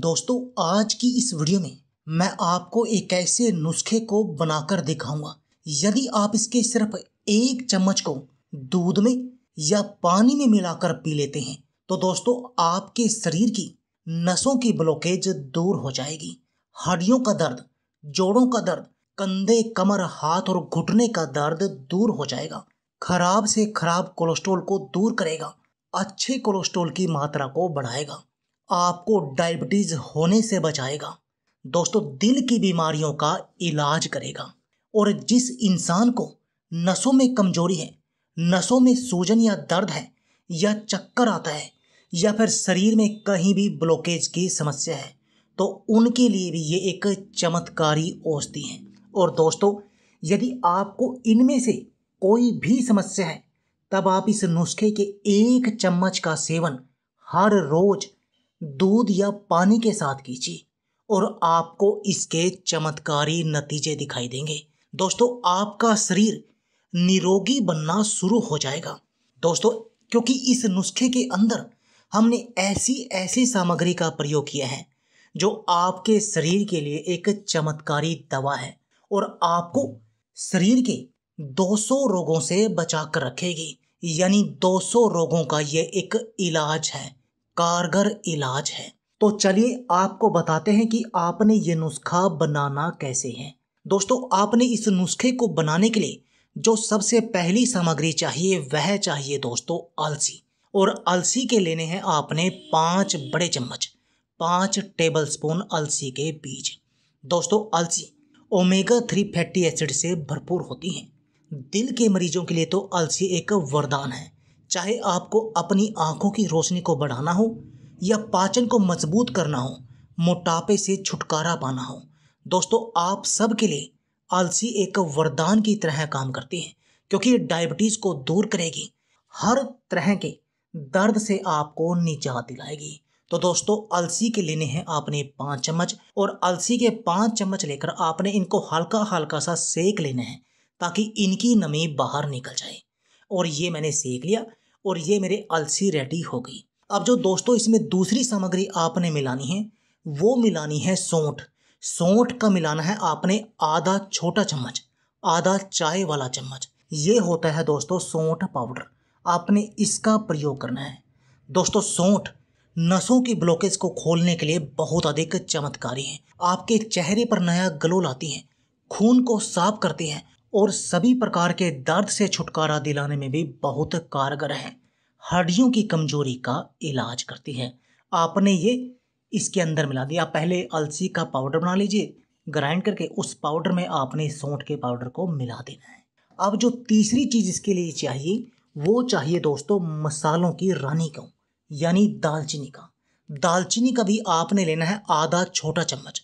दोस्तों आज की इस वीडियो में मैं आपको एक ऐसे नुस्खे को बनाकर दिखाऊंगा यदि आप इसके सिर्फ एक चम्मच को दूध में या पानी में मिलाकर पी लेते हैं तो दोस्तों आपके शरीर की नसों की ब्लॉकेज दूर हो जाएगी हड्डियों का दर्द जोड़ों का दर्द कंधे कमर हाथ और घुटने का दर्द दूर हो जाएगा खराब से खराब कोलेस्ट्रोल को दूर करेगा अच्छे कोलेस्ट्रोल की मात्रा को बढ़ाएगा आपको डायबिटीज़ होने से बचाएगा दोस्तों दिल की बीमारियों का इलाज करेगा और जिस इंसान को नसों में कमजोरी है नसों में सूजन या दर्द है या चक्कर आता है या फिर शरीर में कहीं भी ब्लॉकेज की समस्या है तो उनके लिए भी ये एक चमत्कारी औषधि है और दोस्तों यदि आपको इनमें से कोई भी समस्या है तब आप इस नुस्खे के एक चम्मच का सेवन हर रोज़ दूध या पानी के साथ कीजिए और आपको इसके चमत्कारी नतीजे दिखाई देंगे दोस्तों आपका शरीर निरोगी बनना शुरू हो जाएगा दोस्तों क्योंकि इस नुस्खे के अंदर हमने ऐसी ऐसी सामग्री का प्रयोग किया है जो आपके शरीर के लिए एक चमत्कारी दवा है और आपको शरीर के 200 रोगों से बचा कर रखेगी यानी 200 रोगों का ये एक इलाज है कारगर इलाज है तो चलिए आपको बताते हैं कि आपने ये नुस्खा बनाना कैसे है दोस्तों आपने इस नुस्खे को बनाने के लिए जो सबसे पहली सामग्री चाहिए वह चाहिए दोस्तों अलसी और अलसी के लेने हैं आपने पाँच बड़े चम्मच पाँच टेबल स्पून अलसी के बीज दोस्तों अलसी ओमेगा थ्री फैटी एसिड से भरपूर होती हैं दिल के मरीजों के लिए तो अलसी एक वरदान है चाहे आपको अपनी आँखों की रोशनी को बढ़ाना हो या पाचन को मजबूत करना हो मोटापे से छुटकारा पाना हो दोस्तों आप सब के लिए आलसी एक वरदान की तरह काम करती है क्योंकि ये डायबिटीज़ को दूर करेगी हर तरह के दर्द से आपको निजात दिलाएगी तो दोस्तों अलसी के लेने हैं आपने पाँच चम्मच और अलसी के पाँच चम्मच लेकर आपने इनको हल्का हल्का सा सेक लेना है ताकि इनकी नमी बाहर निकल जाए और ये मैंने सेक लिया और ये मेरे अलसी रेडी हो गई अब जो दोस्तों इसमें दूसरी सामग्री आपने मिलानी है वो मिलानी है सौंठ सौंठ का मिलाना है आपने आधा छोटा चम्मच आधा चाय वाला चम्मच ये होता है दोस्तों सौंठ पाउडर आपने इसका प्रयोग करना है दोस्तों सौंठ नसों की ब्लॉकेज को खोलने के लिए बहुत अधिक चमत्कारी है आपके चेहरे पर नया ग्लो लाती है खून को साफ करती है और सभी प्रकार के दर्द से छुटकारा दिलाने में भी बहुत कारगर है हड्डियों की कमजोरी का इलाज करती है आपने ये इसके अंदर मिला दिया पहले अलसी का पाउडर बना लीजिए ग्राइंड करके उस पाउडर में आपने सौंठ के पाउडर को मिला देना है अब जो तीसरी चीज़ इसके लिए चाहिए वो चाहिए दोस्तों मसालों की रानी का यानी दालचीनी का दालचीनी का भी आपने लेना है आधा छोटा चम्मच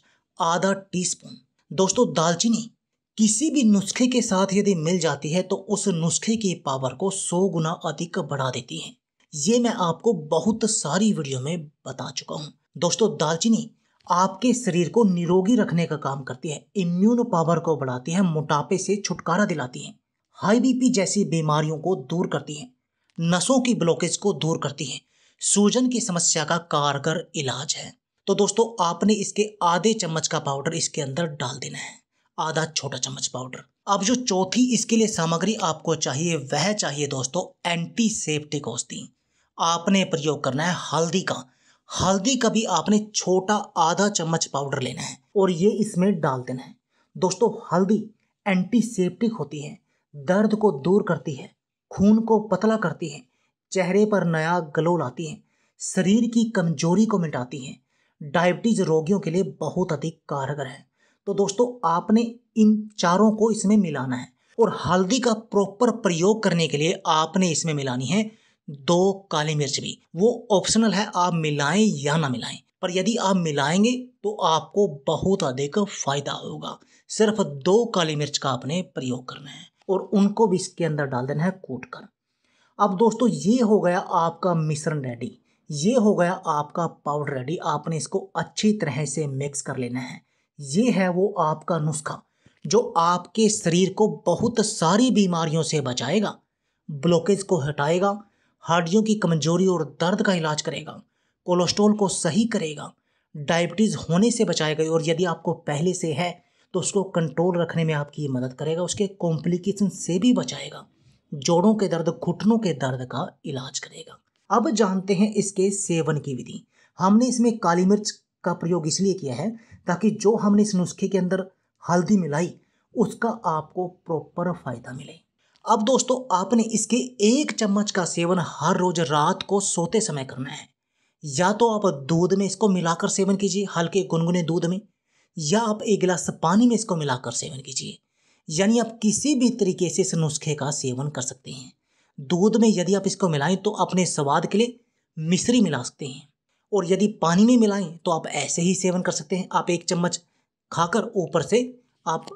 आधा टीस्पून दोस्तों दालचीनी किसी भी नुस्खे के साथ यदि मिल जाती है तो उस नुस्खे की पावर को सौ गुना अधिक बढ़ा देती है ये मैं आपको बहुत सारी वीडियो में बता चुका हूँ दोस्तों दालचीनी आपके शरीर को निरोगी रखने का काम करती है इम्यून पावर को बढ़ाती है मोटापे से छुटकारा दिलाती है हाई बीपी जैसी बीमारियों को दूर करती है नसों की ब्लॉकेज को दूर करती है सूजन की समस्या का कारगर इलाज है तो दोस्तों आपने इसके आधे चम्मच का पाउडर इसके अंदर डाल देना है आधा छोटा चम्मच पाउडर अब जो चौथी इसके लिए सामग्री आपको चाहिए वह चाहिए दोस्तों एंटीसेप्टिक औषधि आपने प्रयोग करना है हल्दी का हल्दी का भी आपने छोटा आधा चम्मच पाउडर लेना है और ये इसमें डाल देना है दोस्तों हल्दी एंटीसेप्टिक होती है दर्द को दूर करती है खून को पतला करती है चेहरे पर नया ग्लो लाती है शरीर की कमजोरी को मिटाती है डायबिटीज रोगियों के लिए बहुत अधिक कारगर है तो दोस्तों आपने इन चारों को इसमें मिलाना है और हल्दी का प्रॉपर प्रयोग करने के लिए आपने इसमें मिलानी है दो काली मिर्च भी वो ऑप्शनल है आप मिलाएं या ना मिलाएं पर यदि आप मिलाएंगे तो आपको बहुत अधिक फायदा होगा सिर्फ दो काली मिर्च का आपने प्रयोग करना है और उनको भी इसके अंदर डाल देना है कूट कर अब दोस्तों ये हो गया आपका मिश्रण रेडी ये हो गया आपका पाउडर रेडी आपने इसको अच्छी तरह से मिक्स कर लेना है ये है वो आपका नुस्खा जो आपके शरीर को बहुत सारी बीमारियों से बचाएगा ब्लॉकेज को हटाएगा हड्डियों की कमजोरी और दर्द का इलाज करेगा कोलेस्ट्रॉल को सही करेगा डायबिटीज़ होने से बचाएगा और यदि आपको पहले से है तो उसको कंट्रोल रखने में आपकी मदद करेगा उसके कॉम्प्लिकेशन से भी बचाएगा जोड़ों के दर्द घुटनों के दर्द का इलाज करेगा अब जानते हैं इसके सेवन की विधि हमने इसमें काली मिर्च का प्रयोग इसलिए किया है ताकि जो हमने इस नुस्खे के अंदर हल्दी मिलाई उसका आपको प्रॉपर फायदा मिले अब दोस्तों आपने इसके एक चम्मच का सेवन हर रोज रात को सोते समय करना है या तो आप दूध में इसको मिलाकर सेवन कीजिए हल्के गुनगुने दूध में या आप एक गिलास पानी में इसको मिलाकर सेवन कीजिए यानी आप किसी भी तरीके से इस नुस्खे का सेवन कर सकते हैं दूध में यदि आप इसको मिलाएं तो अपने स्वाद के लिए मिश्री मिला सकते हैं और यदि पानी में मिलाएं तो आप ऐसे ही सेवन कर सकते हैं आप एक चम्मच खाकर ऊपर से आप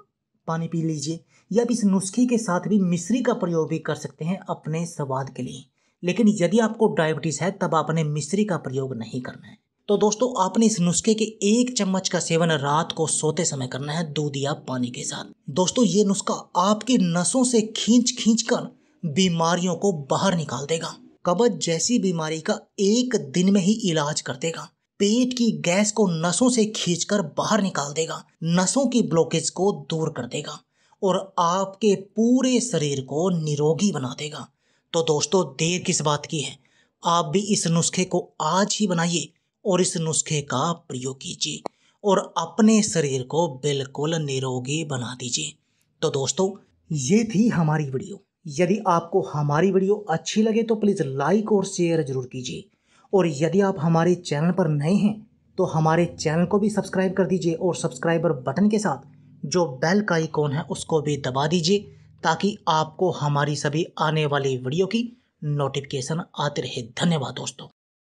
पानी पी लीजिए या इस नुस्खे के साथ भी मिश्री का प्रयोग भी कर सकते हैं अपने स्वाद के लिए लेकिन यदि आपको डायबिटीज़ है तब आपने मिश्री का प्रयोग नहीं करना है तो दोस्तों आपने इस नुस्खे के एक चम्मच का सेवन रात को सोते समय करना है दूध या पानी के साथ दोस्तों ये नुस्खा आपकी नसों से खींच खींच कर बीमारियों को बाहर निकाल देगा कब्ज जैसी बीमारी का एक दिन में ही इलाज कर देगा पेट की गैस को नसों से खींचकर बाहर निकाल देगा नसों की ब्लॉकेज को दूर कर देगा और आपके पूरे शरीर को निरोगी बना देगा तो दोस्तों देर किस बात की है आप भी इस नुस्खे को आज ही बनाइए और इस नुस्खे का प्रयोग कीजिए और अपने शरीर को बिल्कुल निरोगी बना दीजिए तो दोस्तों ये थी हमारी वीडियो यदि आपको हमारी वीडियो अच्छी लगे तो प्लीज़ लाइक और शेयर ज़रूर कीजिए और यदि आप हमारे चैनल पर नए हैं तो हमारे चैनल को भी सब्सक्राइब कर दीजिए और सब्सक्राइबर बटन के साथ जो बेल का आइकॉन है उसको भी दबा दीजिए ताकि आपको हमारी सभी आने वाली वीडियो की नोटिफिकेशन आते रहे धन्यवाद दोस्तों